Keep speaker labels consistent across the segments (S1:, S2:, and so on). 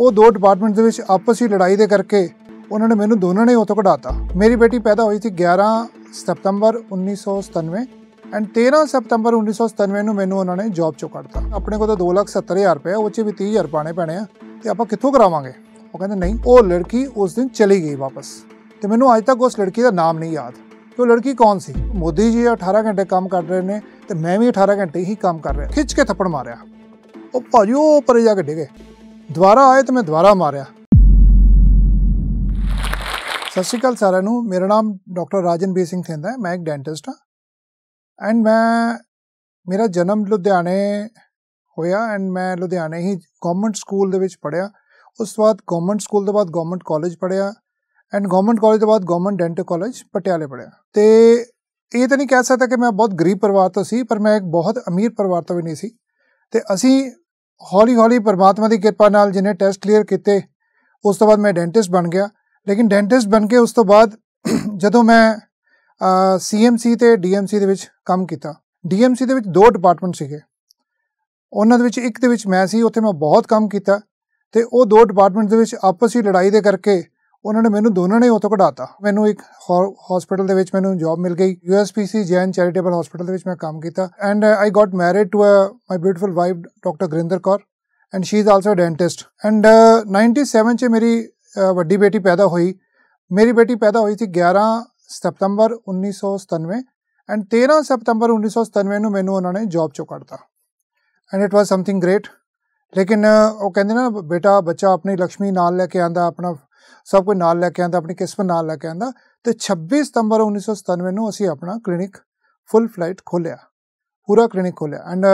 S1: ਉਹ ਦੋ ਡਿਪਾਰਟਮੈਂਟ ਦੇ ਵਿੱਚ ਆਪਸ ਹੀ ਲੜਾਈ ਦੇ ਕਰਕੇ ਉਹਨਾਂ ਨੇ ਮੈਨੂੰ ਦੋਨਾਂ ਨੇ ਉੱਥੋਂ ਕਢਾਤਾ ਮੇਰੀ ਬੇਟੀ ਪੈਦਾ ਹੋਈ ਸੀ 11 ਸਤੰਬਰ 1997 ਐਂਡ 13 ਸਤੰਬਰ 1997 ਨੂੰ ਮੈਨੂੰ ਉਹਨਾਂ ਨੇ ਜੌਬ ਚੋਂ ਕੱਢਤਾ ਆਪਣੇ ਕੋਲ ਤਾਂ 270000 ਰੁਪਏ ਉਹ ਚ ਵੀ 30000 ਪਾਣੇ ਪੈਣੇ ਆ ਤੇ ਆਪਾਂ ਕਿੱਥੋਂ ਕਰਾਵਾਂਗੇ ਉਹ ਕਹਿੰਦੇ ਨਹੀਂ ਉਹ ਲੜਕੀ ਉਸ ਦਿਨ ਚਲੀ ਗਈ ਵਾਪਸ ਤੇ ਮੈਨੂੰ ਅੱਜ ਤੱਕ ਉਸ ਲੜਕੀ ਦਾ ਨਾਮ ਨਹੀਂ ਯਾਦ ਉਹ ਲੜਕੀ ਕੌਣ ਸੀ ਮੋਦੀ ਜੀ 18 ਘੰਟੇ ਕੰਮ ਕਰ ਰਹੇ ਨੇ ਤੇ ਮੈਂ ਵੀ 18 ਘੰਟੇ ਹੀ ਕੰਮ ਕਰ ਰਿਹਾ ਖਿੱਚ ਕੇ ਥੱਪੜ ਮਾਰਿਆ ਉਹ ਭਾਜੀ ਉਹ ਪਰੇ ਜਾ ਕੇ ਡਿੱਗੇ ਦੁਬਾਰਾ ਆਏ ਤਾਂ ਮੈਂ ਦੁਬਾਰਾ ਮਾਰਿਆ ਸਤਿ ਸ਼੍ਰੀ ਅਕਾਲ ਸਾਰਿਆਂ ਨੂੰ ਮੇਰਾ ਨਾਮ ਡਾਕਟਰ ਰਾਜਨਬੀਰ ਸਿੰਘ ਥਿੰਦਾ ਹੈ ਮੈਂ ਇੱਕ ਡੈਂਟਿਸਟ ਹਾਂ ਐਂਡ ਮੈਂ ਮੇਰਾ ਜਨਮ ਲੁਧਿਆਣੇ ਹੋਇਆ ਐਂਡ ਮੈਂ ਲੁਧਿਆਣੇ ਹੀ ਗਵਰਨਮੈਂਟ ਸਕੂਲ ਦੇ ਵਿੱਚ ਪੜਿਆ ਉਸ ਤੋਂ ਬਾਅਦ ਗਵਰਨਮੈਂਟ ਸਕੂਲ ਤੋਂ ਬਾਅਦ ਗਵਰਨਮੈਂਟ ਕਾਲਜ ਪੜਿਆ ਐਂਡ ਗਵਰਨਮੈਂਟ ਕਾਲਜ ਤੋਂ ਬਾਅਦ ਗਵਰਨਮੈਂਟ ਡੈਂਟਲ ਕਾਲਜ ਪਟਿਆਲੇ ਪੜਿਆ ਤੇ ਇਹ ਤਾਂ ਨਹੀਂ ਕਹਿ ਸਕਦਾ ਕਿ ਮੈਂ ਬਹੁਤ ਗਰੀਬ ਪਰਿਵਾਰ ਤੋਂ ਸੀ ਪਰ ਮੈਂ ਇੱਕ ਬਹੁਤ ਅਮੀਰ ਪਰਿਵਾਰ ਤੋਂ ਵੀ ਨਹੀਂ ਸੀ ਤੇ ਅਸੀਂ ਹੌਲੀ ਹੌਲੀ ਪਰਮਾਤਮਾ ਦੀ ਕਿਰਪਾ ਨਾਲ ਜਿਨੇ ਟੈਸਟ ਕਲੀਅਰ ਕੀਤੇ ਉਸ ਤੋਂ ਬਾਅਦ ਮੈਂ ਡੈਂਟਿਸਟ ਬਣ ਗਿਆ ਲੇਕਿਨ ਡੈਂਟਿਸਟ ਬਣ ਕੇ ਉਸ ਤੋਂ ਬਾਅਦ ਜਦੋਂ ਮੈਂ ਸੀਐਮਸੀ ਤੇ ਡੀਐਮਸੀ ਦੇ ਵਿੱਚ ਕੰਮ ਕੀਤਾ ਡੀਐਮਸੀ ਦੇ ਵਿੱਚ ਦੋ ਡਿਪਾਰਟਮੈਂਟ ਸੀਗੇ ਉਹਨਾਂ ਦੇ ਵਿੱਚ ਇੱਕ ਦੇ ਵਿੱਚ ਮੈਂ ਸੀ ਉੱਥੇ ਮੈਂ ਬਹੁਤ ਕੰਮ ਕੀਤਾ ਤੇ ਉਹ ਦੋ ਡਿਪਾਰਟਮੈਂਟ ਦੇ ਵਿੱਚ ਆਪਸ ਹੀ ਲੜਾਈ ਦੇ ਕਰਕੇ ਉਹਨਾਂ ਨੇ ਮੈਨੂੰ ਦੋਨਾਂ ਨੇ ਉਤੋਂ ਕਢਾਤਾ ਮੈਨੂੰ ਇੱਕ ਹਸਪੀਟਲ ਦੇ ਵਿੱਚ ਮੈਨੂੰ ਜੌਬ ਮਿਲ ਗਈ ਯੂਐਸਪੀਸੀ ਜੈਨ ਚੈਰੀਟੇਬਲ ਹਸਪੀਟਲ ਦੇ ਵਿੱਚ ਮੈਂ ਕੰਮ ਕੀਤਾ and I got married to my beautiful wife doctor Gurinder Kaur and she is also a dentist and 97 ਚ ਮੇਰੀ uh, ਵੱਡੀ ਬੇਟੀ ਪੈਦਾ ਹੋਈ ਮੇਰੀ ਬੇਟੀ ਪੈਦਾ ਹੋਈ ਸੀ 11 ਸਤੰਬਰ 1997 ਐਂਡ 13 ਸਤੰਬਰ 1997 ਨੂੰ ਮੈਨੂੰ ਉਹਨਾਂ ਨੇ ਜੌਬ ਚੋਂ ਕੱਢਤਾ and it was something great ਲੇਕਿਨ uh, ਉਹ ਕਹਿੰਦੇ ਨਾ ਬੇਟਾ ਬੱਚਾ ਆਪਣੀ ਲక్ష్ਮੀ ਨਾਲ ਲੈ ਕੇ ਆਂਦਾ ਆਪਣਾ ਸਭ ਕੁਝ ਨਾਲ ਲੈ ਕੇ ਆਂਦਾ ਆਪਣੀ ਕਿਸਮਤ ਨਾਲ ਲੈ ਕੇ ਆਂਦਾ ਤੇ 26 ਸਤੰਬਰ 1997 ਨੂੰ ਅਸੀਂ ਆਪਣਾ ਕਲੀਨਿਕ ਫੁੱਲ ਫਲਾਈਟ ਖੋਲਿਆ ਪੂਰਾ ਕਲੀਨਿਕ ਖੋਲਿਆ ਐਂਡ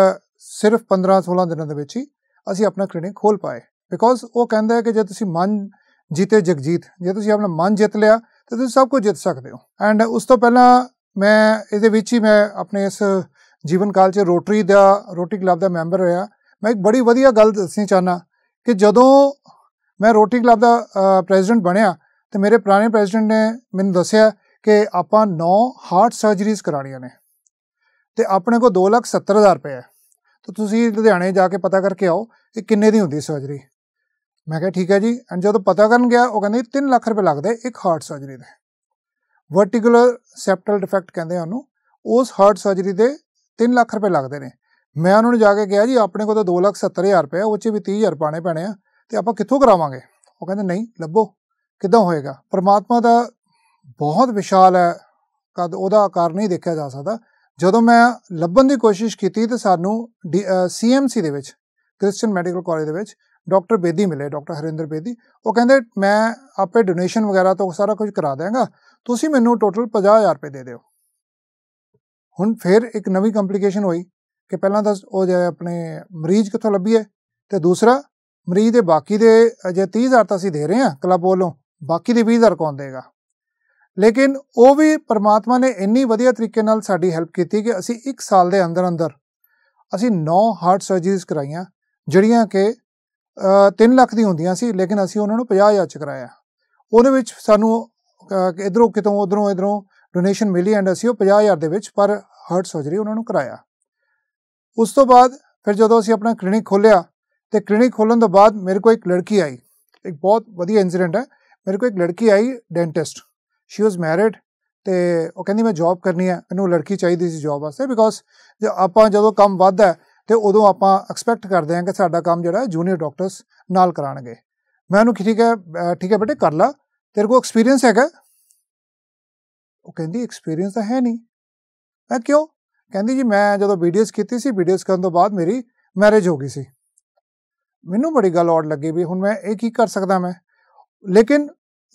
S1: ਸਿਰਫ 15-16 ਦਿਨਾਂ ਦੇ ਵਿੱਚ ਹੀ ਅਸੀਂ ਆਪਣਾ ਕਲੀਨਿਕ ਖੋਲ ਪਾਏ ਬਿਕੋਜ਼ ਉਹ ਕਹਿੰਦਾ ਹੈ ਕਿ ਜੇ ਤੁਸੀਂ ਮਨ ਜੀਤੇ ਜਗਜੀਤ ਜੇ ਤੁਸੀਂ ਆਪਣਾ ਮਨ ਜਿੱਤ ਲਿਆ ਤੇ ਤੁਸੀਂ ਸਭ ਕੁਝ ਜਿੱਤ ਸਕਦੇ ਹੋ ਐਂਡ ਉਸ ਤੋਂ ਪਹਿਲਾਂ ਮੈਂ ਇਹਦੇ ਵਿੱਚ ਹੀ ਮੈਂ ਆਪਣੇ ਇਸ ਜੀਵਨ ਕਾਲ 'ਚ ਰੋਟਰੀ ਦਾ ਰੋਟਰੀ ਕਲੱਬ ਦਾ ਮੈਂਬਰ ਰਿਹਾ ਮੈਂ ਇੱਕ ਬੜੀ ਵਧੀਆ ਗੱਲ ਦੱਸਣੀ ਚਾਹਨਾ ਕਿ ਜਦੋਂ ਮੈਂ ਰੋਟਰੀ ਕਲੱਬ ਦਾ ਪ੍ਰੈਜ਼ੀਡੈਂਟ ਬਣਿਆ ਤੇ ਮੇਰੇ ਪੁਰਾਣੇ ਪ੍ਰੈਜ਼ੀਡੈਂਟ ਨੇ ਮੈਨੂੰ ਦੱਸਿਆ ਕਿ ਆਪਾਂ 9 ਹਾਰਟ ਸਰਜਰੀਜ਼ ਕਰਾਣੀਆਂ ਨੇ ਤੇ ਆਪਣੇ ਕੋਲ 270000 ਰੁਪਏ ਹੈ ਤਾਂ ਤੁਸੀਂ ਲੁਧਿਆਣੇ ਜਾ ਕੇ ਪਤਾ ਕਰਕੇ ਆਓ ਕਿ ਕਿੰਨੇ ਦੀ ਹੁੰਦੀ ਸਰਜਰੀ ਮੈਂ ਕਿਹਾ ਠੀਕ ਹੈ ਜੀ ਐਂਡ ਜਦੋਂ ਪਤਾ ਕਰਨ ਗਿਆ ਉਹ ਕਹਿੰਦੇ 3 ਲੱਖ ਰੁਪਏ ਲੱਗਦੇ ਇੱਕ ਹਾਰਟ ਸਰਜਰੀ ਦੇ ਵਰਟੀਕੂਲਰ ਸੈਪਟਲ ਡਿਫੈਕਟ ਕਹਿੰਦੇ ਆ ਉਹਨੂੰ ਉਸ ਹਾਰਟ ਸਰਜਰੀ ਦੇ 3 ਲੱਖ ਰੁਪਏ ਲੱਗਦੇ ਨੇ ਮੈਂ ਉਹਨਾਂ ਨੂੰ ਜਾ ਕੇ ਕਿਹਾ ਜੀ ਆਪਣੇ ਕੋਲ ਤਾਂ 270000 ਰੁਪਏ ਉਹ 'ਚ ਵੀ 30000 ਪਾਣੇ ਪੈਣੇ ਆ ਤੇ ਆਪਾਂ ਕਿੱਥੋਂ ਕਰਾਵਾਂਗੇ ਉਹ ਕਹਿੰਦੇ ਨਹੀਂ ਲੱਭੋ ਕਿੱਦਾਂ ਹੋਏਗਾ ਪਰਮਾਤਮਾ ਦਾ ਬਹੁਤ ਵਿਸ਼ਾਲ ਹੈ ਕਦ ਉਹਦਾ ਆਕਾਰ ਨਹੀਂ ਦੇਖਿਆ ਜਾ ਸਕਦਾ ਜਦੋਂ ਮੈਂ ਲੱਭਣ ਦੀ ਕੋਸ਼ਿਸ਼ ਕੀਤੀ ਤੇ ਸਾਨੂੰ ਸੀਐਮਸੀ ਦੇ ਵਿੱਚ ਕ੍ਰਿਸਚੀਅਨ ਮੈਡੀਕਲ ਕਾਲਜ ਦੇ ਵਿੱਚ ਡਾਕਟਰ ਬੇਦੀ ਮਿਲੇ ਡਾਕਟਰ ਹਰਿੰਦਰ ਬੇਦੀ ਉਹ ਕਹਿੰਦੇ ਮੈਂ ਆਪੇ ਡੋਨੇਸ਼ਨ ਵਗੈਰਾ ਤੋਂ ਸਾਰਾ ਕੁਝ ਕਰਾ ਦੇਵਾਂਗਾ ਤੁਸੀਂ ਮੈਨੂੰ ਟੋਟਲ 50000 ਰੁਪਏ ਦੇ ਦਿਓ ਹੁਣ ਫਿਰ ਇੱਕ ਨਵੀਂ ਕੰਪਲਿਕੇਸ਼ਨ ਹੋਈ ਕਿ ਪਹਿਲਾਂ ਤਾਂ ਉਹ ਜਿਹੜੇ ਆਪਣੇ ਮਰੀਜ਼ ਕਿੱਥੋਂ ਲੱਭੀਏ ਤੇ ਦੂਸਰਾ ਮਰੀਜ਼ ਦੇ ਬਾਕੀ ਦੇ ਜੇ 30000 ਤਾਂ ਅਸੀਂ ਦੇ ਰਹੇ ਹਾਂ ਕਲੱਬ ਵੱਲੋਂ ਬਾਕੀ ਦੇ 20000 ਕੌਣ ਦੇਗਾ ਲੇਕਿਨ ਉਹ ਵੀ ਪਰਮਾਤਮਾ ਨੇ ਇੰਨੀ ਵਧੀਆ ਤਰੀਕੇ ਨਾਲ ਸਾਡੀ ਹੈਲਪ ਕੀਤੀ ਕਿ ਅਸੀਂ 1 ਸਾਲ ਦੇ ਅੰਦਰ ਅੰਦਰ ਅਸੀਂ 9 ਹਾਰਟ ਸਰਜਰੀਜ਼ ਕਰਾਈਆਂ ਜਿਹੜੀਆਂ ਕਿ 3 ਲੱਖ ਦੀ ਹੁੰਦੀਆਂ ਸੀ ਲੇਕਿਨ ਅਸੀਂ ਉਹਨਾਂ ਨੂੰ 50000 ਚ ਕਰਾਇਆ ਉਹਦੇ ਵਿੱਚ ਸਾਨੂੰ ਇਧਰੋਂ ਕਿਤੋਂ ਉਧਰੋਂ ਇਧਰੋਂ ਡੋਨੇਸ਼ਨ ਮਿਲੀ ਐਂਡ ਅਸੀਂ ਉਹ 50000 ਦੇ ਵਿੱਚ ਪਰ ਹਾਰਟ ਸਰਜਰੀ ਉਹਨਾਂ ਨੂੰ ਕਰਾਇਆ ਉਸ ਤੋਂ ਬਾਅਦ ਫਿਰ ਜਦੋਂ ਅਸੀਂ ਆਪਣਾ ਕਲੀਨਿਕ ਖੋਲਿਆ ਤੇ ਕਲੀਨਿਕ ਖੋਲਣ ਤੋਂ ਬਾਅਦ ਮੇਰੇ ਕੋਲ ਇੱਕ ਲੜਕੀ ਆਈ ਇੱਕ ਬਹੁਤ ਵਧੀਆ ਇਨਸੀਡੈਂਟ ਹੈ ਮੇਰੇ ਕੋਲ ਇੱਕ ਲੜਕੀ ਆਈ ਡੈਂਟਿਸਟ ਸ਼ੀ ਵਾਸ ਮੈਰਿਡ ਤੇ ਉਹ ਕਹਿੰਦੀ ਮੈਂ ਜੌਬ ਕਰਨੀ ਹੈ ਮੈਨੂੰ ਲੜਕੀ ਚਾਹੀਦੀ ਸੀ ਜੌਬ ਵਾਸਤੇ ਬਿਕੋਜ਼ ਜੇ ਆਪਾਂ ਜਦੋਂ ਕੰਮ ਵੱਧਦਾ ਤੇ ਉਦੋਂ ਆਪਾਂ ਐਕਸਪੈਕਟ ਕਰਦੇ ਹਾਂ ਕਿ ਸਾਡਾ ਕੰਮ ਜਿਹੜਾ ਹੈ ਜੂਨੀਅਰ ਡਾਕਟਰਸ ਨਾਲ ਕਰਾਣਗੇ ਮੈਂ ਉਹਨੂੰ ਠੀਕ ਹੈ ਠੀਕ ਹੈ ਬੇਟੇ ਕਰ ਲਾ ਤੇਰੇ ਕੋਲ ਐਕਸਪੀਰੀਅੰਸ ਹੈਗਾ ਉਹ ਕਹਿੰਦੀ ਐਕਸਪੀਰੀਅੰਸ ਤਾਂ ਹੈ ਨਹੀਂ ਮੈਂ ਕਿਉਂ ਕਹਿੰਦੀ ਜੀ ਮੈਂ ਜਦੋਂ ਵੀਡੀਓਜ਼ ਕੀਤੀ ਸੀ ਵੀਡੀਓਜ਼ ਕਰਨ ਤੋਂ ਬਾਅਦ ਮੇਰੀ ਮੈਰਿਜ ਹੋ ਗਈ ਸੀ ਮੈਨੂੰ ਬੜੀ ਗੱਲ ਔੜ ਲੱਗੀ ਵੀ ਹੁਣ ਮੈਂ ਇਹ ਕੀ ਕਰ ਸਕਦਾ ਮੈਂ ਲੇਕਿਨ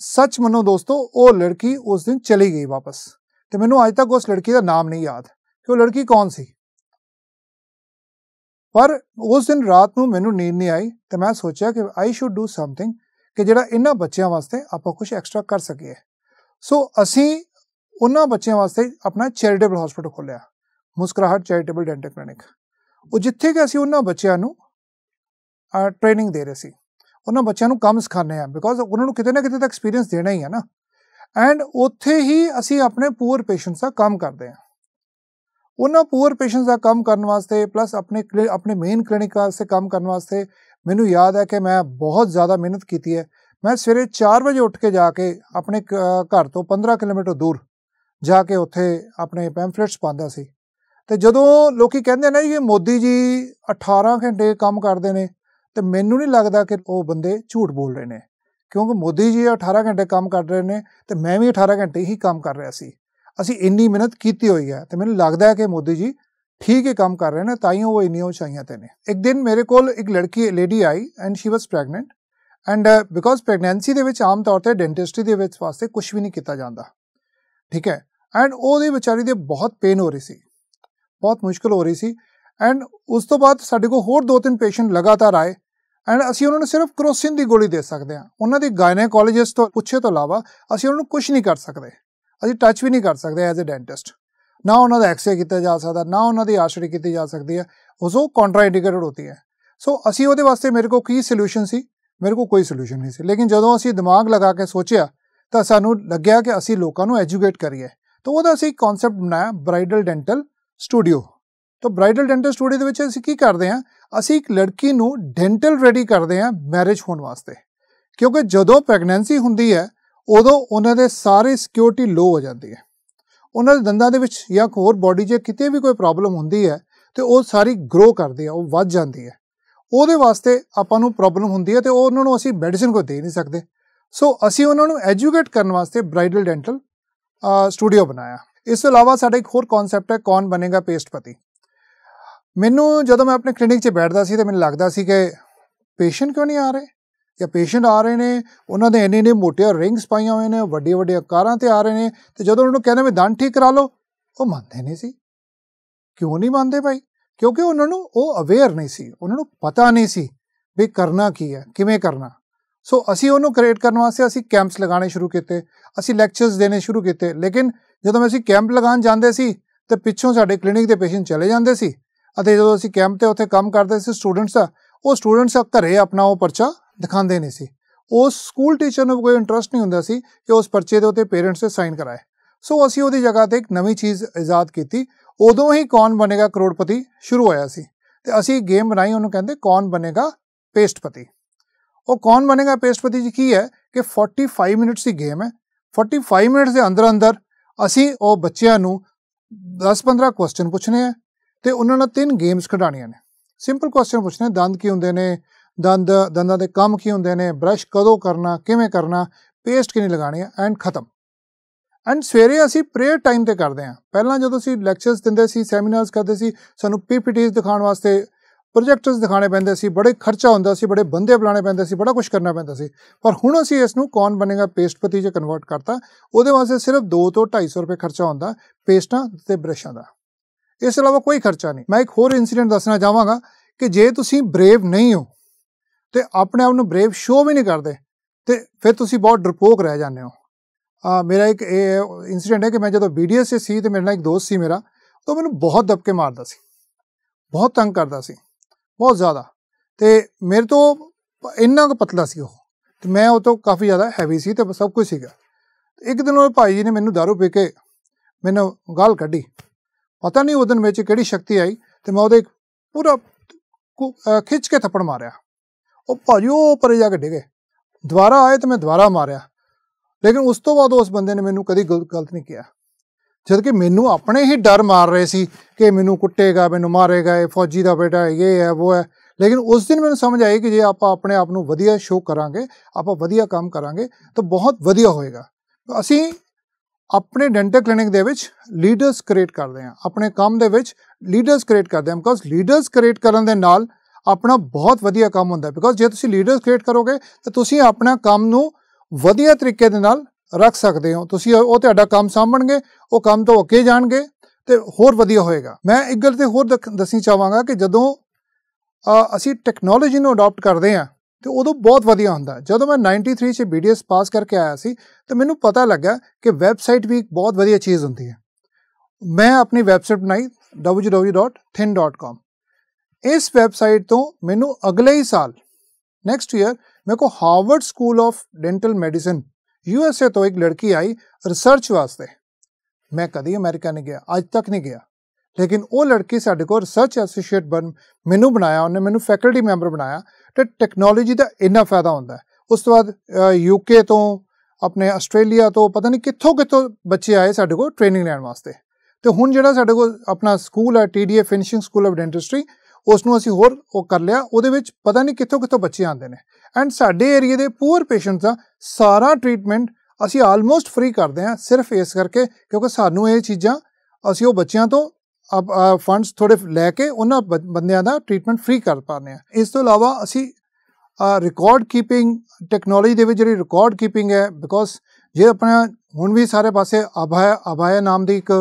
S1: ਸੱਚ ਮੰਨੋ ਦੋਸਤੋ ਉਹ ਲੜਕੀ ਉਸ ਦਿਨ ਚਲੀ ਗਈ ਵਾਪਸ ਤੇ ਮੈਨੂੰ ਅੱਜ ਤੱਕ ਉਸ ਲੜਕੀ ਦਾ ਨਾਮ ਨਹੀਂ ਯਾਦ ਕਿ ਉਹ ਲੜਕੀ ਕੌਣ ਸੀ ਪਰ ਉਸ ਦਿਨ ਰਾਤ ਨੂੰ ਮੈਨੂੰ ਨੀਂਦ ਨਹੀਂ ਆਈ ਤੇ ਮੈਂ ਸੋਚਿਆ ਕਿ ਆਈ ਸ਼ੁੱਡ ਡੂ ਸਮਥਿੰਗ ਕਿ ਜਿਹੜਾ ਇਹਨਾਂ ਬੱਚਿਆਂ ਵਾਸਤੇ ਆਪਾਂ ਕੁਝ ਐਕਸਟਰਾ ਕਰ ਸਕੀਏ ਸੋ ਅਸੀਂ ਉਹਨਾਂ ਬੱਚਿਆਂ ਵਾਸਤੇ ਆਪਣਾ ਚੈਰੀਟੇਬਲ ਹਸਪੀਟਲ ਖੋਲਿਆ ਮੁਸਕਰਾਹਟ ਚੈਰੀਟੇਬਲ ਡੈਂਟਲ ਕਲੀਨਿਕ ਉਹ ਜਿੱਥੇ ਕਿ ਅਸੀਂ ਉਹਨਾਂ ਬੱਚਿਆਂ ਨੂੰ ਟ੍ਰੇਨਿੰਗ ਦੇ ਰਹੇ ਸੀ ਉਹਨਾਂ ਬੱਚਿਆਂ ਨੂੰ ਕੰਮ ਸਿਖਾਣੇ ਆ ਬਿਕੋਜ਼ ਉਹਨਾਂ ਨੂੰ ਕਿਤੇ ਨਾ ਕਿਤੇ ਤਾਂ ਐਕਸਪੀਰੀਅੰਸ ਦੇਣਾ ਹੀ ਹੈ ਨਾ ਐਂਡ ਉੱਥੇ ਹੀ ਅਸੀਂ ਆਪਣੇ ਪੂਰ ਪੇਸ਼ੈਂਟਸ ਦਾ ਕੰਮ ਕਰਦੇ ਆ ਉਹਨਾਂ ਪੂਰ ਪੇਸ਼ੈਂਟਸ ਦਾ ਕੰਮ ਕਰਨ ਵਾਸਤੇ ਪਲੱਸ ਆਪਣੇ ਆਪਣੇ ਮੇਨ ਕਲੀਨਿਕ ਵਾਸਤੇ ਕੰਮ ਕਰਨ ਵਾਸਤੇ ਮੈਨੂੰ ਯਾਦ ਹੈ ਕਿ ਮੈਂ ਬਹੁਤ ਜ਼ਿਆਦਾ ਮਿਹਨਤ ਕੀਤੀ ਹੈ ਮੈਂ ਸਵੇਰੇ 4 ਵਜੇ ਉੱਠ ਕੇ ਜਾ ਕੇ ਆਪਣੇ ਘਰ ਤੋਂ 15 ਕਿਲੋਮੀਟਰ ਦੂਰ ਜਾ ਕੇ ਉੱਥੇ ਆਪਣੇ ਪੈਂਫਲੇਟਸ ਪਾਉਂਦਾ ਸੀ ਤੇ ਜਦੋਂ ਲੋਕੀ ਕਹਿੰਦੇ ਨੇ ਜੀ ਮੋਦੀ ਜੀ 18 ਘੰਟੇ ਕੰਮ ਕਰਦੇ ਨੇ ਤੇ ਮੈਨੂੰ ਨਹੀਂ ਲੱਗਦਾ ਕਿ ਉਹ ਬੰਦੇ ਝੂਠ ਬੋਲ ਰਹੇ ਨੇ ਕਿਉਂਕਿ ਮੋਦੀ ਜੀ 18 ਘੰਟੇ ਕੰਮ ਕਰ ਰਹੇ ਨੇ ਤੇ ਮੈਂ ਵੀ 18 ਘੰਟੇ ਹੀ ਕੰਮ ਕਰ ਰਿਹਾ ਸੀ ਅਸੀਂ ਇੰਨੀ ਮਿਹਨਤ ਕੀਤੀ ਹੋਈ ਹੈ ਤੇ ਮੈਨੂੰ ਲੱਗਦਾ ਹੈ ਕਿ ਮੋਦੀ ਜੀ ਠੀਕ ਹੀ ਕੰਮ ਕਰ ਰਹੇ ਨੇ ਤਾਂ ਹੀ ਉਹ ਇੰਨੀਆਂ ਉਚਾਈਆਂ ਤੇ ਨੇ ਇੱਕ ਦਿਨ ਮੇਰੇ ਕੋਲ ਇੱਕ ਲੜਕੀ ਲੇਡੀ ਆਈ and she was pregnant and because pregnancy ਦੇ ਵਿੱਚ ਆਮ ਤੌਰ ਤੇ ਡੈਂਟਿਸਟਰੀ ਦੇ ਵਿੱਚ ਵਾਸਤੇ ਕੁਝ ਵੀ ਨਹੀਂ ਕੀਤਾ ਜਾਂਦਾ ਠੀਕ ਹੈ ਐਂਡ ਉਹਦੀ ਵਿਚਾਰੀ ਦੇ ਬਹੁਤ ਪੇਨ ਹੋ ਰਹੀ ਸੀ ਬਹੁਤ ਮੁਸ਼ਕਲ ਹੋ ਰਹੀ ਸੀ ਐਂਡ ਉਸ ਤੋਂ ਬਾਅਦ ਸਾਡੇ ਕੋਲ ਹੋਰ ਦੋ ਤਿੰਨ ਪੇਸ਼ੈਂਟ ਲਗਾਤਾਰ ਆਏ ਐਂਡ ਅਸੀਂ ਉਹਨਾਂ ਨੂੰ ਸਿਰਫ ਕਰੋਸਿਨ ਦੀ ਗੋਲੀ ਦੇ ਸਕਦੇ ਹਾਂ ਉਹਨਾਂ ਦੀ ਗਾਇਨੇਕੋਲੋਜਿਸਟ ਤੋਂ ਪੁੱਛੇ ਤੋਂ ਇਲਾਵਾ ਅਸੀਂ ਉਹਨਾਂ ਨੂੰ ਕੁਝ ਨਹੀਂ ਕਰ ਸਕਦੇ ਅਸੀਂ ਟੱਚ ਵੀ ਨਹੀਂ ਕਰ ਸਕਦੇ ਐਜ਼ ਅ ਡੈਂਟਿਸਟ ਨਾ ਉਹਨਾਂ ਦਾ ਐਕਸਰੇ ਕੀਤਾ ਜਾ ਸਕਦਾ ਨਾ ਉਹਨਾਂ ਦੀ ਆਸ਼ਰੀ ਕੀਤੀ ਜਾ ਸਕਦੀ ਹੈ ਉਹ ਸੋ ਕੰਟਰਾਇੰਡੀਕੇਟਡ ਹੁੰਦੀ ਹੈ ਸੋ ਅਸੀਂ ਉਹਦੇ ਵਾਸਤੇ ਮੇਰੇ ਕੋਲ ਕੀ ਸੋਲੂਸ਼ਨ ਸੀ ਮੇਰੇ ਕੋਲ ਕੋਈ ਸੋਲੂਸ਼ਨ ਨਹੀਂ ਸੀ ਲੇਕਿਨ ਜਦੋਂ ਅਸੀਂ ਦਿਮਾਗ ਲਗਾ ਕੇ ਸੋਚਿਆ ਤਾਂ ਸਾਨੂੰ ਲੱਗਿਆ ਕਿ ਅਸੀਂ ਲੋਕਾਂ ਨੂੰ ਐਜੂਕੇਟ ਕਰੀਏ ਤਾਂ ਉਹਦਾ ਅਸੀਂ ਕਨਸੈਪਟ ਬਣਾਇਆ ਬ੍ਰਾਈਡਲ ਡੈਂਟਲ ਸਟੂਡੀਓ ਤਾਂ ਬ੍ਰਾਈਡਲ ਡੈਂਟਲ ਸਟੂਡੀਓ ਦੇ ਵਿੱਚ ਅਸੀਂ ਕੀ ਕਰਦੇ ਆ ਅਸੀਂ ਇੱਕ ਲੜਕੀ ਨੂੰ ਡੈਂਟਲ ਰੈਡੀ ਕਰਦੇ ਆ ਮੈਰਿਜ ਹੋਣ ਵਾਸਤੇ ਕਿਉਂਕਿ ਜਦੋਂ ਪ੍ਰੈਗਨੈਂਸੀ ਹੁੰਦੀ ਹੈ ਉਦੋਂ ਉਹਨਾਂ ਦੇ ਸਾਰੇ ਸਿਕਿਉਰਿਟੀ ਲੋ ਹੋ ਜਾਂਦੀ ਹੈ ਉਹਨਾਂ ਦੇ ਦੰਦਾਂ ਦੇ ਵਿੱਚ ਜਾਂ ਹੋਰ ਬਾਡੀ 'ਚ ਕਿਤੇ ਵੀ ਕੋਈ ਪ੍ਰੋਬਲਮ ਹੁੰਦੀ ਹੈ ਤੇ ਉਹ ਸਾਰੀ ਗਰੋ ਕਰਦੀ ਹੈ ਉਹ ਵੱਧ ਜਾਂਦੀ ਹੈ ਉਹਦੇ ਵਾਸਤੇ ਆਪਾਂ ਨੂੰ ਪ੍ਰੋਬਲਮ ਹੁੰਦੀ ਹੈ ਤੇ ਉਹ ਉਹਨਾਂ ਨੂੰ ਅਸੀਂ ਮੈਡੀਸਿਨ ਕੋ ਦੇ ਨਹੀਂ ਸਕਦੇ ਸੋ ਅਸੀਂ ਉਹਨਾਂ ਨੂੰ ਐਜੂਕੇਟ ਕਰਨ ਵਾਸਤੇ ਬ੍ਰਾਈਡਲ ਡੈਂਟਲ ਸਟੂਡੀਓ ਬਣਾਇਆ ਇਸ ਤੋਂ ਇਲਾਵਾ ਸਾਡਾ ਇੱਕ ਹੋਰ ਕਨਸੈਪਟ ਹੈ ਕੌਣ ਬਣੇਗਾ ਪੇਸਟਪਤੀ ਮੈਨੂੰ ਜਦੋਂ ਮੈਂ ਆਪਣੇ ਕਲੀਨਿਕ 'ਚ ਬੈਠਦਾ ਸੀ ਤੇ ਮੈਨੂੰ ਲੱਗਦਾ ਸੀ ਕਿ ਪੇਸ਼ੈਂਟ ਕਿਉਂ ਨਹੀਂ ਆ ਰਹੇ ਜਾਂ ਪੇਸ਼ੈਂਟ ਆ ਰਹੇ ਨੇ ਉਹਨਾਂ ਦੇ ਇੰਨੇ ਇੰਨੇ ਮੋਟੇ ਰਿੰਗਸ ਪਾਈਆਂ ਹੋਏ ਨੇ ਵੱਡੇ ਵੱਡੇ ਆਕਾਰਾਂ ਤੇ ਆ ਰਹੇ ਨੇ ਤੇ ਜਦੋਂ ਉਹਨਾਂ ਨੂੰ ਕਹਿੰਦੇ ਮੈਂ ਦੰਦ ਠੀਕ ਕਰਾ ਲਓ ਉਹ ਮੰਨਦੇ ਨਹੀਂ ਸੀ ਕਿਉਂ ਨਹੀਂ ਮੰਨਦੇ ਭਾਈ ਕਿਉਂਕਿ ਉਹਨਾਂ ਨੂੰ ਉਹ ਅਵੇਅਰ ਨਹੀਂ ਸੀ ਉਹਨਾਂ ਨੂੰ ਪਤਾ ਨਹੀਂ ਸੀ ਵੀ ਕਰਨਾ ਕੀ ਹੈ ਕਿਵੇਂ ਕਰਨਾ ਸੋ ਅਸੀਂ ਉਹਨੂੰ ਕ੍ਰੀਏਟ ਕਰਨ ਵਾਸਤੇ ਅਸੀਂ ਕੈਂਪਸ ਲਗਾਉਣੇ ਸ਼ੁਰੂ ਕੀਤੇ ਅਸੀਂ ਲੈਕਚਰਸ ਦੇਣੇ ਸ਼ੁਰੂ ਕੀਤੇ ਲੇਕਿਨ ਜਦੋਂ ਅਸੀਂ ਕੈਂਪ ਲਗਾਉਣ ਜਾਂਦੇ ਸੀ ਤੇ ਪਿੱਛੋਂ ਸਾਡੇ ਕਲੀਨਿਕ ਦੇ ਪੇਸ਼ੈਂਟ ਚਲੇ ਜਾਂਦੇ ਸੀ ਅਤੇ ਜਦੋਂ ਅਸੀਂ ਕੈਂਪ ਤੇ ਉੱਥੇ ਕੰਮ ਕਰਦੇ ਸੀ ਸਟੂਡੈਂਟਸ ਉਹ ਸਟੂਡੈਂਟਸ ਘਰੇ ਆਪਣਾ ਉਹ ਪਰਚਾ ਦਿਖਾਉਂਦੇ ਨਹੀਂ ਸੀ ਉਸ ਸਕੂਲ ਟੀਚਰ ਨੂੰ ਕੋਈ ਇੰਟਰਸਟ ਨਹੀਂ ਹੁੰਦਾ ਸੀ ਕਿ ਉਸ ਪਰਚੇ ਦੇ ਉੱਤੇ ਪੇਰੈਂਟਸ ਨੇ ਸਾਈਨ ਕਰਾਏ ਸੋ ਅਸੀਂ ਉਹਦੀ ਜਗ੍ਹਾ ਤੇ ਇੱਕ ਨਵੀਂ ਚੀਜ਼ ਇਜਾਦ ਕੀਤੀ ਉਦੋਂ ਹੀ ਕੌਣ ਬਣੇਗਾ ਕਰੋੜਪਤੀ ਸ਼ੁਰੂ ਹੋਇਆ ਸੀ ਤੇ ਅਸੀਂ ਗੇਮ ਬਣਾਈ ਉਹਨੂੰ ਕਹਿੰਦੇ ਕੌਣ ਬਣੇਗਾ ਪੇਸਟਪਤੀ ਉਹ ਕੌਣ ਬਣੇਗਾ ਪੇਸਟਪਤੀ ਜੀ ਕੀ ਹੈ ਕਿ 45 ਮਿੰਟਸ ਦੀ ਗੇਮ ਹੈ 45 ਮਿੰਟਸ ਦੇ ਅੰਦਰ ਅੰਦਰ ਅਸੀਂ ਉਹ ਬੱਚਿਆਂ ਨੂੰ 10-15 ਕੁਐਸਚਨ ਪੁੱਛਨੇ ਆ ਤੇ ਉਹਨਾਂ ਨਾਲ ਤਿੰਨ ਗੇਮਸ ਖਡਾਣੀਆਂ ਨੇ ਸਿੰਪਲ ਕੁਐਸਚਨ ਪੁੱਛਣਾ ਦੰਦ ਕੀ ਹੁੰਦੇ ਨੇ ਦੰਦ ਦੰਦਾਂ ਦੇ ਕੰਮ ਕੀ ਹੁੰਦੇ ਨੇ ਬ੍ਰਸ਼ ਕਦੋਂ ਕਰਨਾ ਕਿਵੇਂ ਕਰਨਾ ਪੇਸਟ ਕਿਵੇਂ ਲਗਾਣੀ ਹੈ ਐਂਡ ਖਤਮ ਐਂਡ ਸਵੇਰੇ ਅਸੀਂ ਪ੍ਰੇਅਰ ਟਾਈਮ ਤੇ ਕਰਦੇ ਆ ਪਹਿਲਾਂ ਜਦੋਂ ਅਸੀਂ ਲੈਕਚਰਸ ਦਿੰਦੇ ਸੀ ਸੈਮੀਨਾਰਸ ਕਰਦੇ ਸੀ ਸਾਨੂੰ ਪੀਪੀਟੀਜ਼ ਦਿਖਾਉਣ ਵਾਸਤੇ ਪ੍ਰੋਜੈਕਟਰਸ ਦਿਖਾਣੇ ਪੈਂਦੇ ਸੀ ਬੜੇ ਖਰਚਾ ਹੁੰਦਾ ਸੀ ਬੜੇ ਬੰਦੇ ਬੁਲਾਣੇ ਪੈਂਦੇ ਸੀ ਬੜਾ ਕੁਝ ਕਰਨਾ ਪੈਂਦਾ ਸੀ ਪਰ ਹੁਣ ਅਸੀਂ ਇਸ ਨੂੰ ਕੌਣ ਬਣੇਗਾ ਪੇਸਟਪਤੀ 'ਚ ਕਨਵਰਟ ਕਰਤਾ ਉਹਦੇ ਵਾਸਤੇ ਸਿਰਫ 2 ਤੋਂ 250 ਰੁਪਏ ਖਰਚਾ ਹੁੰਦਾ ਪੇਸਟਾਂ ਤੇ ਬ੍ਰਸ਼ਾਂ ਦਾ ਇਸ ਤੋਂ ਇਲਾਵਾ ਕੋਈ ਖਰਚਾ ਨਹੀਂ ਮੈਂ ਇੱਕ ਹੋਰ ਇਨਸੀਡੈਂਟ ਦੱਸਣਾ ਚਾਹਾਂਗਾ ਕਿ ਜੇ ਤੁਸੀਂ ਬਰੇਵ ਨਹੀਂ ਹੋ ਤੇ ਆਪਣੇ ਆਪ ਨੂੰ ਬਰੇਵ ਸ਼ੋ ਵੀ ਨਹੀਂ ਕਰਦੇ ਤੇ ਫਿਰ ਤੁਸੀਂ ਬਹੁਤ ਡਰਪੋਕ ਰਹਿ ਜਾਂਦੇ ਹੋ ਆ ਮੇਰਾ ਇੱਕ ਇਨਸੀਡੈਂਟ ਹੈ ਕਿ ਮੈਂ ਜਦੋਂ ਬੀਡੀਐਸ ਸੇ ਸੀ ਤੇ ਮੇਰੇ ਨਾਲ ਇੱਕ ਦੋਸਤ ਸੀ ਮੇਰਾ ਉਹ ਮੈਨੂੰ ਬਹੁਤ ਦਬਕੇ ਮਾਰਦਾ ਸੀ ਬਹੁਤ ਤੰਗ ਕਰਦਾ ਸੀ ਬਹੁਤ ਜ਼ਿਆਦਾ ਤੇ ਮੇਰੇ ਤੋਂ ਇੰਨਾ ਕੁ ਪਤਲਾ ਸੀ ਉਹ ਤੇ ਮੈਂ ਉਹ ਤੋਂ ਕਾਫੀ ਜ਼ਿਆਦਾ ਹੈਵੀ ਸੀ ਤੇ ਸਭ ਕੁਝ ਸੀਗਾ ਇੱਕ ਦਿਨ ਉਹ ਭਾਈ ਜੀ ਨੇ ਮੈਨੂੰ दारू ਪੀ ਕੇ ਮੈਨੂੰ ਗਾਲ ਕੱਢੀ ਪਤਾ ਨਹੀਂ ਉਹਦਨ ਵਿੱਚ ਕਿਹੜੀ ਸ਼ਕਤੀ ਆਈ ਤੇ ਮੈਂ ਉਹਦੇ ਪੂਰਾ ਖਿੱਚ ਕੇ ਥੱਪੜ ਮਾਰਿਆ ਉਹ ਭਾਜੀ ਉਹ ਪਰੇ ਜਾ ਕੇ ਡਿਗੇ ਦੁਬਾਰਾ ਆਏ ਤੇ ਮੈਂ ਦੁਬਾਰਾ ਮਾਰਿਆ ਲੇਕਿਨ ਉਸ ਤੋਂ ਬਾਅਦ ਉਸ ਬੰਦੇ ਨੇ ਮੈਨੂੰ ਕਦੀ ਗਲਤ ਨਹੀਂ ਕਿਹਾ ਜਦ ਕਿ ਮੈਨੂੰ ਆਪਣੇ ਹੀ ਡਰ ਮਾਰ ਰਹੇ ਸੀ ਕਿ ਮੈਨੂੰ ਕੁੱਟੇਗਾ ਮੈਨੂੰ ਮਾਰੇਗਾ ਇਹ ਫੌਜੀ ਦਾ ਬੇਟਾ ਹੈ ਇਹ ਹੈ ਉਹ ਹੈ ਲੇਕਿਨ ਉਸ ਦਿਨ ਮੈਨੂੰ ਸਮਝ ਆਈ ਕਿ ਜੇ ਆਪਾਂ ਆਪਣੇ ਆਪ ਨੂੰ ਵਧੀਆ ਸ਼ੋਅ ਕਰਾਂਗੇ ਆਪਾਂ ਵਧੀਆ ਕੰਮ ਕਰਾਂਗੇ ਤਾਂ ਬਹੁਤ ਵਧੀਆ ਹੋਏਗਾ ਅਸੀਂ ਆਪਣੇ ਡੈਂਟਲ ਕਲੀਨਿਕ ਦੇ ਵਿੱਚ ਲੀਡਰਸ ਕ੍ਰੀਏਟ ਕਰਦੇ ਆ ਆਪਣੇ ਕੰਮ ਦੇ ਵਿੱਚ ਲੀਡਰਸ ਕ੍ਰੀਏਟ ਕਰਦੇ ਆ ਬਿਕੋਜ਼ ਲੀਡਰਸ ਕ੍ਰੀਏਟ ਕਰਨ ਦੇ ਨਾਲ ਆਪਣਾ ਬਹੁਤ ਵਧੀਆ ਕੰਮ ਹੁੰਦਾ ਬਿਕੋਜ਼ ਜੇ ਤੁਸੀਂ ਲੀਡਰਸ ਕ੍ਰੀਏਟ ਕਰੋਗੇ ਤਾਂ ਤੁਸੀਂ ਆਪਣਾ ਕੰਮ ਨੂੰ ਵਧੀਆ ਤਰੀਕੇ ਦੇ ਨਾਲ ਰੱਖ ਸਕਦੇ ਹੋ ਤੁਸੀਂ ਉਹ ਤੁਹਾਡਾ ਕੰਮ ਸਾਂਭਣਗੇ ਉਹ ਕੰਮ ਤੋਂ ਅੱਗੇ ਜਾਣਗੇ ਤੇ ਹੋਰ ਵਧੀਆ ਹੋਏਗਾ ਮੈਂ ਇੱਕ ਗੱਲ ਤੇ ਹੋਰ ਦੱਸਣੀ ਚਾਹਾਂਗਾ ਕਿ ਜਦੋਂ ਅਸੀਂ ਟੈਕਨੋਲੋਜੀ ਨੂੰ ਅਡਾਪਟ ਕਰਦੇ ਆ ਤੇ ਉਦੋਂ ਬਹੁਤ ਵਧੀਆ ਹੁੰਦਾ ਜਦੋਂ ਮੈਂ 93 ਚ ਬੀਡੀਐਸ ਪਾਸ ਕਰਕੇ ਆਇਆ ਸੀ ਤੇ ਮੈਨੂੰ ਪਤਾ ਲੱਗਾ ਕਿ ਵੈਬਸਾਈਟ ਵੀ ਇੱਕ ਬਹੁਤ ਵਧੀਆ ਚੀਜ਼ ਹੁੰਦੀ ਹੈ ਮੈਂ ਆਪਣੀ ਵੈਬਸਾਈਟ ਬਣਾਈ www.thin.com ਇਸ ਵੈਬਸਾਈਟ ਤੋਂ ਮੈਨੂੰ ਅਗਲੇ ਹੀ ਸਾਲ ਨੈਕਸਟ ਈਅਰ ਮੇਰੇ ਕੋ Harvard school of dental medicine U S A ਤੋਂ ਇੱਕ ਲੜਕੀ ਆਈ ਰਿਸਰਚ ਵਾਸਤੇ ਮੈਂ ਕਦੀ ਅਮਰੀਕਾ ਨਹੀਂ ਗਿਆ ਅੱਜ ਤੱਕ ਨਹੀਂ ਗਿਆ ਲੇਕਿਨ ਉਹ ਲੜਕੀ ਸਾਡੇ ਕੋਲ ਰਿਸਰਚ ਐਸੋਸੀਏਟ ਬਣ ਮੈਨੂੰ ਬਣਾਇਆ ਉਹਨੇ ਮੈਨੂੰ ਫੈਕਲਟੀ ਮੈਂਬਰ ਬਣਾਇਆ ਤੇ ਟੈਕਨੋਲੋਜੀ ਦਾ ਇੰਨਾ ਫਾਇਦਾ ਹੁੰਦਾ ਉਸ ਤੋਂ ਬਾਅਦ ਯੂਕੇ ਤੋਂ ਆਪਣੇ ਆਸਟ੍ਰੇਲੀਆ ਤੋਂ ਪਤਾ ਨਹੀਂ ਕਿੱਥੋਂ ਕਿੱਥੋਂ ਬੱਚੇ ਆਏ ਸਾਡੇ ਕੋਲ ਟ੍ਰੇਨਿੰਗ ਲੈਣ ਵਾਸਤੇ ਤੇ ਹੁਣ ਜਿਹੜਾ ਸਾਡੇ ਕੋਲ ਆਪਣਾ ਸਕੂਲ ਹੈ TDA finishing school of dentistry ਉਸ ਨੂੰ ਅਸੀਂ ਹੋਰ ਉਹ ਕਰ ਲਿਆ ਉਹਦੇ ਵਿੱਚ ਪਤਾ ਨਹੀਂ ਕਿੱਥੋਂ ਕਿੱਥੋਂ ਬੱਚੇ ਆਉਂਦੇ ਨੇ ਐਂਡ ਸਾਡੇ ਏਰੀਆ ਦੇ ਪੂਰ ਪੇਸ਼ੈਂਟਸ ਦਾ ਸਾਰਾ ਟ੍ਰੀਟਮੈਂਟ ਅਸੀਂ ਆਲਮੋਸਟ ਫ੍ਰੀ ਕਰਦੇ ਹਾਂ ਸਿਰਫ ਇਸ ਕਰਕੇ ਕਿਉਂਕਿ ਸਾਨੂੰ ਇਹ ਚੀਜ਼ਾਂ ਅਸੀਂ ਉਹ ਬੱਚਿਆਂ ਤੋਂ ਫੰਡਸ ਥੋੜੇ ਲੈ ਕੇ ਉਹਨਾਂ ਬੰਦਿਆਂ ਦਾ ਟ੍ਰੀਟਮੈਂਟ ਫ੍ਰੀ ਕਰ ਪਾਨੇ ਆ ਇਸ ਤੋਂ ਇਲਾਵਾ ਅਸੀਂ ਰਿਕਾਰਡ ਕੀਪਿੰਗ ਟੈਕਨੋਲੋਜੀ ਦੇ ਵਿੱਚ ਜਿਹੜੀ ਰਿਕਾਰਡ ਕੀਪਿੰਗ ਹੈ ਬਿਕੋਜ਼ ਜੇ ਆਪਣਾ ਹੁਣ ਵੀ ਸਾਰੇ ਪਾਸੇ ਅਭਾਇ ਅਭਾਇ ਨਾਮ ਦੀ ਇੱਕ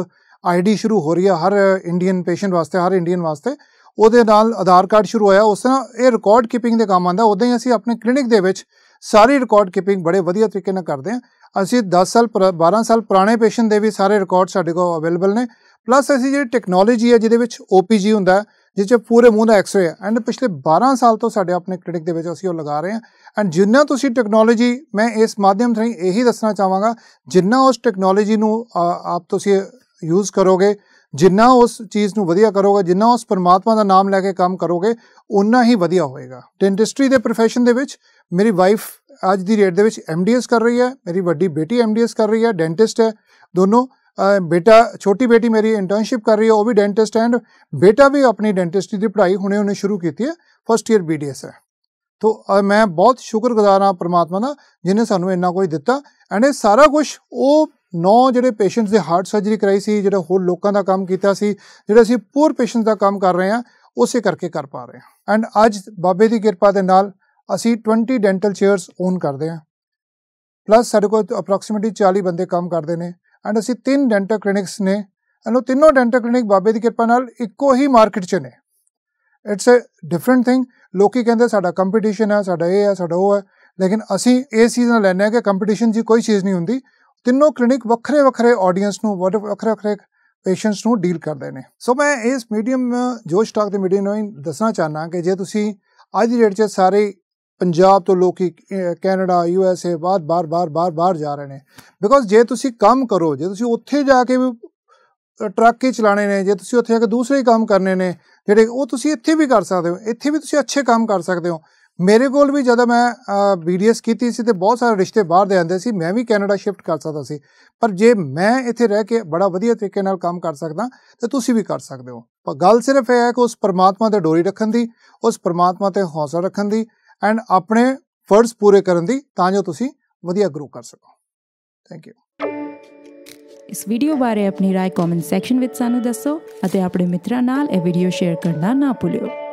S1: ਆਈਡੀ ਸ਼ੁਰੂ ਹੋ ਰਹੀ ਹੈ ਹਰ ਇੰਡੀਅਨ ਪੇਸ਼ੈਂਟ ਵਾਸਤੇ ਹਰ ਇੰਡੀਅਨ ਵਾਸਤੇ ਉਹਦੇ ਨਾਲ ਆਧਾਰ ਕਾਰਡ ਸ਼ੁਰੂ ਹੋਇਆ ਉਸ ਨਾਲ ਇਹ ਰਿਕਾਰਡ ਕੀਪਿੰਗ ਦੇ ਕੰਮ ਆਂਦਾ ਉਦਾਂ ਹੀ ਅਸੀਂ ਆਪਣੇ ਕਲੀਨਿਕ ਦੇ ਵਿੱਚ ਸਾਰੀ ਰਿਕਾਰਡ ਕੀਪਿੰਗ ਬੜੇ ਵਧੀਆ ਤਰੀਕੇ ਨਾਲ ਕਰਦੇ ਹਾਂ ਅਸੀਂ 10 ਸਾਲ 12 ਸਾਲ ਪੁਰਾਣੇ ਪੇਸ਼ੈਂਟ ਦੇ ਵੀ ਸਾਰੇ ਰਿਕਾਰਡ ਸਾਡੇ ਕੋਲ ਅਵੇਲੇਬਲ ਨੇ ਪਲੱਸ ਅਸੀਂ ਜਿਹੜੀ ਟੈਕਨੋਲੋਜੀ ਹੈ ਜਿਹਦੇ ਵਿੱਚ OPG ਹੁੰਦਾ ਜਿਸ ਵਿੱਚ ਪੂਰੇ ਮੂੰਹ ਦਾ ਐਕਸਰੇ ਹੈ ਐਂਡ ਪਿਛਲੇ 12 ਸਾਲ ਤੋਂ ਸਾਡੇ ਆਪਣੇ ਕਲੀਨਿਕ ਦੇ ਵਿੱਚ ਅਸੀਂ ਉਹ ਲਗਾ ਰਹੇ ਹਾਂ ਐਂਡ ਜਿੰਨਾ ਤੁਸੀਂ ਟੈਕਨੋਲੋਜੀ ਮੈਂ ਇਸ ਮਾਧਿਅਮ ਰਾਹੀਂ ਇਹੀ ਦੱਸਣਾ ਚਾਹਾਂਗਾ ਜਿੰਨਾ ਉਸ ਟੈਕਨੋਲੋਜੀ ਨੂੰ ਆਪ ਤੁਸੀਂ ਯੂਜ਼ ਕਰੋਗੇ ਜਿੰਨਾ ਉਸ ਚੀਜ਼ ਨੂੰ ਵਧੀਆ ਕਰੋਗੇ ਜਿੰਨਾ ਉਸ ਪਰਮਾਤਮਾ ਦਾ ਨਾਮ ਲੈ ਕੇ ਕੰਮ ਕਰੋਗੇ ਉਨਾ ਹੀ ਵਧੀਆ ਹੋਏਗਾ ਡੈਂਟਿਸਟਰੀ ਦੇ profession ਦੇ ਵਿੱਚ ਮੇਰੀ ਵਾਈਫ ਅੱਜ ਦੀ ਰੇਟ ਦੇ ਵਿੱਚ ਐਮਡੀਐਸ ਕਰ ਰਹੀ ਹੈ ਮੇਰੀ ਵੱਡੀ ਬੇਟੀ ਐਮਡੀਐਸ ਕਰ ਰਹੀ ਹੈ ਡੈਂਟਿਸਟ ਹੈ ਦੋਨੋਂ ਬੇਟਾ ਛੋਟੀ ਬੇਟੀ ਮੇਰੀ ਇੰਟਰਨਸ਼ਿਪ ਕਰ ਰਹੀ ਹੈ ਉਹ ਵੀ ਡੈਂਟਿਸਟ ਐਂਡ ਬੇਟਾ ਵੀ ਆਪਣੀ ਡੈਂਟਿਸਟਰੀ ਦੀ ਪੜ੍ਹਾਈ ਹੁਣੇ ਉਹਨੇ ਸ਼ੁਰੂ ਕੀਤੀ ਹੈ ਫਸਟ ਇਅਰ ਬੀਡੀਐਸ ਹੈ ਤੋਂ ਮੈਂ ਬਹੁਤ ਸ਼ੁਕਰਗੁਜ਼ਾਰ ਹਾਂ ਪ੍ਰਮਾਤਮਾ ਦਾ ਜਿਨੇ ਸਾਨੂੰ ਇੰਨਾ ਕੁਝ ਦਿੱਤਾ ਐਂਡ ਇਹ ਸਾਰਾ ਕੁਝ ਉਹ ਨੌ ਜਿਹੜੇ ਪੇਸ਼ੈਂਟਸ ਦੇ ਹਾਰਟ ਸਰਜਰੀ ਕਰਾਈ ਸੀ ਜਿਹੜਾ ਹੋਰ ਲੋਕਾਂ ਦਾ ਕੰਮ ਕੀਤਾ ਸੀ ਜਿਹੜੇ ਅਸੀਂ ਪੂਰ ਪੇਸ਼ੈਂਟਸ ਦਾ ਕੰਮ ਕਰ ਰਹੇ ਹਾਂ ਉਸੇ ਕਰਕੇ ਕਰ ਪਾ ਰਹੇ ਹਾਂ ਐਂਡ ਅੱਜ ਬਾਬੇ ਦੀ ਕਿਰਪਾ ਦੇ ਨਾਲ ਅਸੀਂ 20 ਡੈਂਟਲ ਚੇਅਰਸ ਓਨ ਕਰਦੇ ਹਾਂ ਪਲੱਸ ਸਾਡੇ ਕੋਲ ਅਪਰੋਕਸੀਮੇਟਲੀ 40 ਬੰਦੇ ਕੰਮ ਕਰਦੇ ਨੇ ਐਂਡ ਅਸੀਂ ਤਿੰਨ ਡੈਂਟਲ ਕਲੀਨਿਕਸ ਨੇ ਐਂਡ ਉਹ ਤਿੰਨੋਂ ਡੈਂਟਲ ਕਲੀਨਿਕ ਬਾਬੇ ਦੀ ਕਿਰਪਾ ਨਾਲ ਇੱਕੋ ਹੀ ਮਾਰਕੀਟ 'ਚ ਨੇ ਇਟਸ ਅ ਡਿਫਰੈਂਟ ਥਿੰਗ ਲੋਕੀ ਕਹਿੰਦੇ ਸਾਡਾ ਕੰਪੀਟੀਸ਼ਨ ਹੈ ਸਾਡਾ ਇਹ ਹੈ ਸਾਡਾ ਉਹ ਹੈ ਲੇਕਿਨ ਅਸੀਂ ਇਹ ਚੀਜ਼ ਨਾਲ ਲੈਣੇ ਆ ਕਿ ਕੰਪੀਟੀਸ਼ਨ ਦੀ ਕੋਈ ਚੀਜ਼ ਨਹੀਂ ਹੁੰਦੀ ਤਿੰਨੋਂ ਕਲੀਨਿਕ ਵੱਖਰੇ ਵੱਖਰੇ ਆਡੀਅנס ਨੂੰ ਵੱਖਰੇ ਵੱਖਰੇ ਪੇਸ਼ੈਂਟਸ ਨੂੰ ਡੀਲ ਕਰਦੇ ਨੇ ਸੋ ਮੈਂ ਇਸ ਮੀਡੀਅਮ ਜੋ ਸਟਾਕ ਦੇ ਮੀਡੀਅਮ ਨੂੰ ਦੱਸਣਾ ਚਾਹਨਾ ਕਿ ਜੇ ਤੁਸੀਂ ਅੱਜ ਦੀ ਡੇਟ 'ਚ ਸਾਰੇ ਪੰਜਾਬ ਤੋਂ ਲੋਕੀ ਕੈਨੇਡਾ ਯੂ ਐਸ ਏ ਬਾਅਦ ਬਾਰ ਬਾਰ ਬਾਰ ਬਾਰ ਜਾ ਰਹੇ ਨੇ ਬਿਕੋਜ਼ ਜੇ ਤੁਸੀਂ ਕੰਮ ਕਰੋ ਜੇ ਤੁਸੀਂ ਉੱਥੇ ਜਾ ਕੇ ਟਰੱਕ ਹੀ ਚਲਾਣੇ ਨੇ ਜੇ ਤੁਸੀਂ ਉੱਥੇ ਜਾ ਕੇ ਦੂਸਰੇ ਹੀ ਕੰਮ ਕਰਨੇ ਨੇ ਜਿਹੜੇ ਉਹ ਤੁਸੀਂ ਇੱਥੇ ਵੀ ਕਰ ਸਕਦੇ ਹੋ ਇੱਥੇ ਵੀ ਤੁਸੀਂ ਅੱਛੇ ਕੰਮ ਕਰ ਸਕਦੇ ਹੋ ਮੇਰੇ ਕੋਲ ਵੀ ਜਦੋਂ ਮੈਂ ਐਸ ਕੀਤੀ ਸੀ ਤੇ ਬਹੁਤ ਸਾਰੇ ਰਿਸ਼ਤੇ ਬਾਹਰ ਦੇ ਆਂਦੇ ਸੀ ਮੈਂ ਵੀ ਕੈਨੇਡਾ ਸ਼ਿਫਟ ਕਰ ਸਕਦਾ ਸੀ ਪਰ ਜੇ ਮੈਂ ਇੱਥੇ ਰਹਿ ਕੇ ਬੜਾ ਵਧੀਆ ਤਰੀਕੇ ਨਾਲ ਕੰਮ ਕਰ ਸਕਦਾ ਤੇ ਤੁਸੀਂ ਵੀ ਕਰ ਸਕਦੇ ਹੋ ਪਰ ਗੱਲ ਸਿਰਫ ਇਹ ਹੈ ਕਿ ਉਸ ਪਰਮਾਤਮਾ ਤੇ ਡੋਰੀ ਰੱਖਣ ਦੀ ਉਸ ਪਰਮਾਤਮਾ ਤੇ ਹੌਸਲਾ ਰੱਖਣ ਦੀ ਐਂਡ ਆਪਣੇ ਫਰਜ਼ ਪੂਰੇ ਕਰਨ ਦੀ ਤਾਂ ਜੋ ਤੁਸੀਂ ਵਧੀਆ ਗਰੋ ਕਰ ਸਕੋ ਥੈਂਕ ਯੂ ਇਸ ਵੀਡੀਓ ਬਾਰੇ ਆਪਣੀ رائے ਕਮੈਂਟ ਸੈਕਸ਼ਨ ਵਿੱਚ ਸਾਨੂੰ ਦੱਸੋ ਅਤੇ ਆਪਣੇ ਮਿੱਤਰਾਂ ਨਾਲ ਇਹ ਵੀਡੀਓ ਸ਼ੇਅਰ ਕਰਨਾ ਨਾ ਭੁੱਲਿਓ